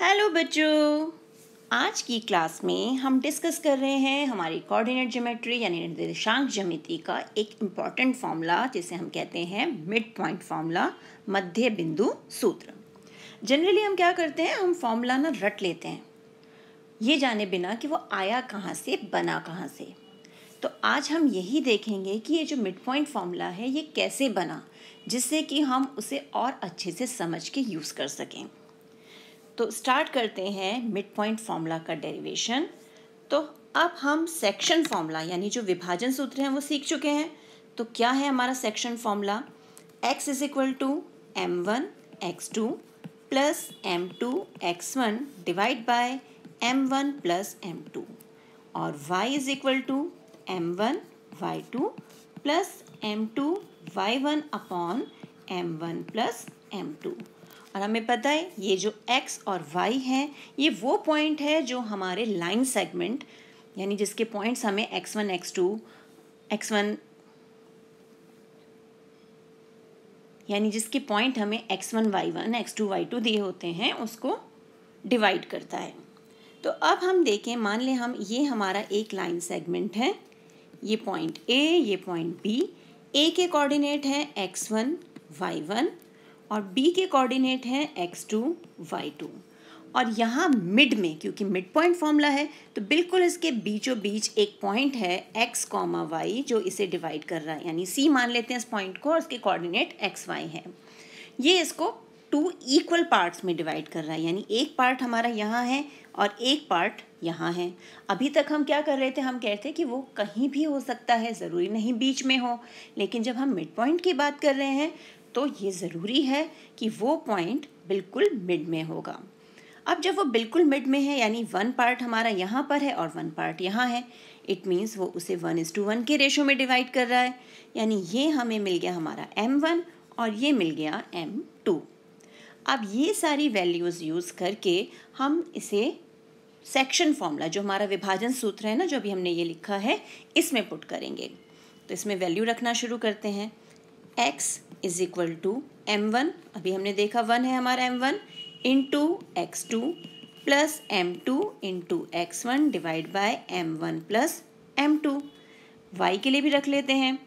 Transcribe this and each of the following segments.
hello बच्चों आज की क्लास में हम डिस्कस कर रहे हैं हमारी कोऑर्डिनेट ज्योमेट्री यानी निर्देशांक ज्यामिति का एक इम्पॉर्टेंट फार्मूला जिसे हम कहते हैं मिड पॉइंट फार्मूला मध्य बिंदु सूत्र जनरली हम क्या करते हैं हम फार्मूला ना रट लेते हैं ये जाने बिना कि वो आया कहाँ से बना कहाँ से तो आज हम यही देखेंगे कि ये जो मिड पॉइंट फॉर्मूला है ये कैसे बना जिससे कि हम उसे और अच्छे से समझ के यूज़ कर सकें तो स्टार्ट करते हैं मिड पॉइंट फॉर्मूला का डेरिवेशन तो अब हम सेक्शन फॉर्मूला यानी जो विभाजन सूत्र हैं वो सीख चुके हैं तो क्या है हमारा section formula x is equal to m one x two plus m two x one divide by m one plus m two और y is equal to m one y two plus m two y one upon m one plus m two और हमें पता है ये जो x और Y है ये वो पॉइंट है जो हमारे लाइन सेगमेंट यानी जिसके पॉइंट्स हमें x one x two x one यानी जिसके पॉइंट हमें x one y one x two y two दिए होते हैं उसको डिवाइड करता है तो अब हम देखें मान लें हम ये हमारा एक लाइन सेगमेंट है ये पॉइंट ए ये पॉइंट बी ए के कोऑर्डिनेट हैं एक्स वन वाई वन और बी के कोऑर्डिनेट हैं एक्स टू वाई टू और यहाँ मिड में क्योंकि मिड पॉइंट फॉर्मूला है तो बिल्कुल इसके बीचों बीच एक पॉइंट है एक्स कॉमा वाई जो इसे डिवाइड कर रहा है यानी सी मान लेते हैं इस पॉइंट को और इसके कोऑर्डिनेट एक्स वाई हैं ये इसको टू इक्वल पार्ट्स में डिवाइड कर रहा है यानी एक पार्ट हमारा यहाँ है और एक पार्ट यहाँ है अभी तक हम क्या कर रहे थे हम कहते कि वो कहीं भी हो सकता है ज़रूरी नहीं बीच में हो लेकिन जब हम मिड पॉइंट की बात कर रहे हैं तो ये ज़रूरी है कि वो पॉइंट बिल्कुल मिड में होगा अब जब वो बिल्कुल मिड में है यानी वन पार्ट हमारा यहाँ पर है और वन पार्ट यहाँ है इट मीन्स वो उसे वन इज़ टू वन के रेशो में डिवाइड कर रहा है यानी ये हमें मिल गया हमारा एम वन और ये मिल गया एम टू अब ये सारी वैल्यूज़ यूज़ करके हम इसे सेक्शन फॉर्मूला जो हमारा विभाजन सूत्र है ना जो अभी हमने ये लिखा है इसमें पुट करेंगे तो इसमें वैल्यू रखना शुरू करते हैं x is equal to m one अभी हमने देखा वन है हमारा m one into x two plus m two into x one divide by m one plus m two y के लिए भी रख लेते हैं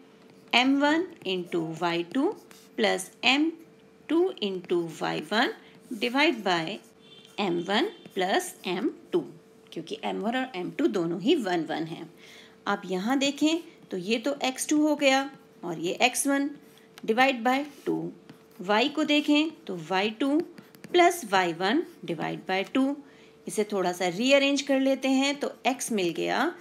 m one into y two plus m two into y one divide by m one plus m two क्योंकि m one और m two दोनों ही वन वन हैं आप यहाँ देखें तो ये तो एक्स टू हो गया और ये x one divide by two y को देखें तो y two plus y one divide by two इसे थोड़ा सा रीअरेंज कर लेते हैं तो x मिल गया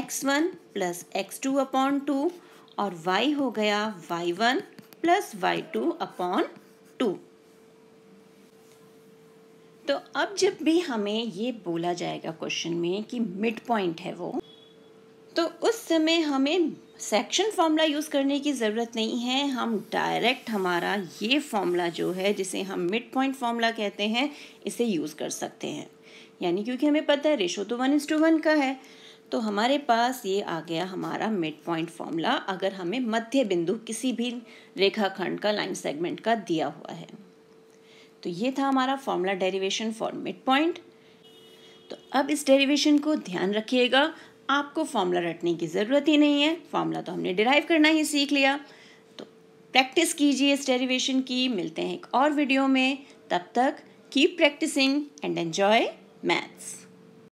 x1 one plus x two upon two और y हो गया y1 one plus y two upon two तो अब जब भी हमें ये बोला जाएगा क्वेश्चन में कि मिड पॉइंट है वो तो उस समय हमें सेक्शन फार्मूला यूज़ करने की ज़रूरत नहीं है हम डायरेक्ट हमारा ये फार्मूला जो है जिसे हम मिड पॉइंट फार्मूला कहते हैं इसे यूज़ कर सकते हैं यानी क्योंकि हमें पता है रेशो तो वन इंस टू वन का है तो हमारे पास ये आ गया हमारा मिड पॉइंट फॉर्मूला अगर हमें मध्य बिंदु किसी भी रेखाखंड का लाइन सेगमेंट का दिया हुआ है तो ये था हमारा formula derivation for mid point तो अब इस डेरिवेशन को ध्यान रखिएगा आपको फॉर्मूला रटने की ज़रूरत ही नहीं है फॉर्मूला तो हमने डिराइव करना ही सीख लिया तो प्रैक्टिस कीजिए इस डेरिवेशन की मिलते हैं एक और वीडियो में तब तक keep practising and enjoy maths